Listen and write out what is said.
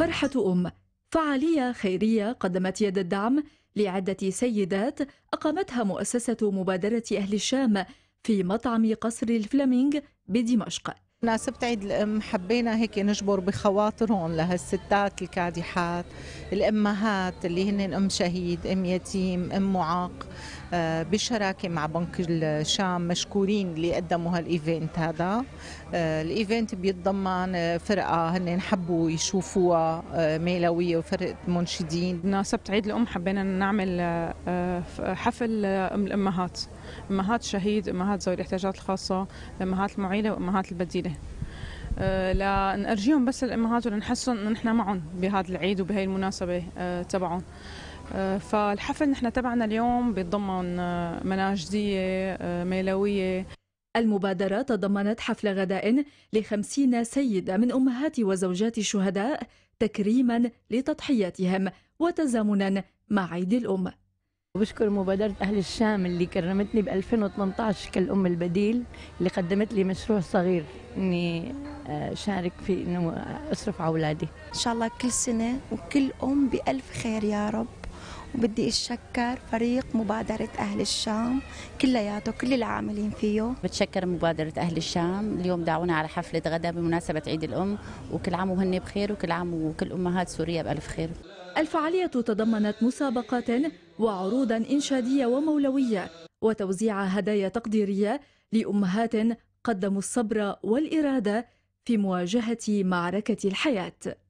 فرحة أم فعالية خيرية قدمت يد الدعم لعدة سيدات أقامتها مؤسسة مبادرة أهل الشام في مطعم قصر الفلامينغ بدمشق مناسبة عيد الأم حبينا هيك نجبر بخواطرهم لهالستات الكادحات الأمهات اللي هن أم شهيد أم يتيم أم معاق آه، بشراكة مع بنك الشام مشكورين اللي قدموا هالإيفنت هذا آه، الإيفنت بيتضمن آه، فرقة هن حبوا يشوفوها ميلوية وفرقة منشدين مناسبة عيد الأم حبينا نعمل حفل أم الأمهات أمهات شهيد أمهات ذوي الاحتياجات الخاصة أمهات المعيلة وأمهات البديلة به آه، لنرجيهم بس الامهات ونحسهم انه نحن معهم بهذا العيد وبهي المناسبه آه، تبعهم آه، فالحفل نحن تبعنا اليوم بيتضمن مناجديه ميلويه المبادرة تضمنت حفل غداء لخمسين سيدة من أمهات وزوجات الشهداء تكريما لتضحياتهم وتزامنا مع عيد الأم وبشكر مبادرة أهل الشام اللي كرمتني ب 2018 كالأم البديل اللي قدمت لي مشروع صغير إني آه، شارك في إنه أصرف على أولادي إن شاء الله كل سنة وكل أم بألف خير يا رب وبدي اتشكر فريق مبادرة أهل الشام كلياته كل العاملين فيه بتشكر مبادرة أهل الشام اليوم دعونا على حفلة غدا بمناسبة عيد الأم وكل عام وهن بخير وكل عام وكل أمهات سوريا بألف خير الفعالية تضمنت مسابقات وعروضا إنشادية ومولوية وتوزيع هدايا تقديرية لأمهات قدموا الصبر والإرادة في مواجهة معركة الحياة